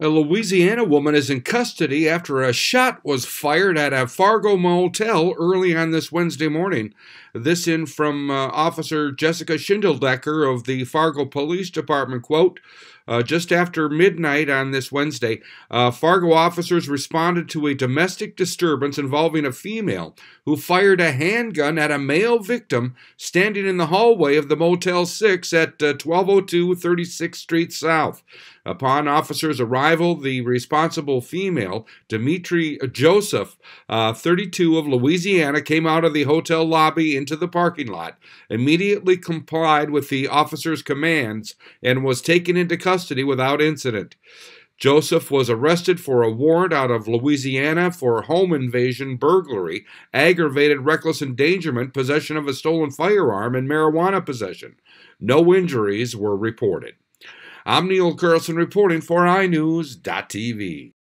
A Louisiana woman is in custody after a shot was fired at a Fargo motel early on this Wednesday morning. This in from uh, Officer Jessica Schindeldecker of the Fargo Police Department. Quote, uh, just after midnight on this Wednesday, uh, Fargo officers responded to a domestic disturbance involving a female who fired a handgun at a male victim standing in the hallway of the Motel 6 at 1202 uh, 36th Street South. Upon officers arriving, rival the responsible female, Dimitri Joseph, uh, 32 of Louisiana, came out of the hotel lobby into the parking lot, immediately complied with the officer's commands, and was taken into custody without incident. Joseph was arrested for a warrant out of Louisiana for home invasion, burglary, aggravated reckless endangerment, possession of a stolen firearm, and marijuana possession. No injuries were reported. I'm Neil Carlson reporting for iNews.tv.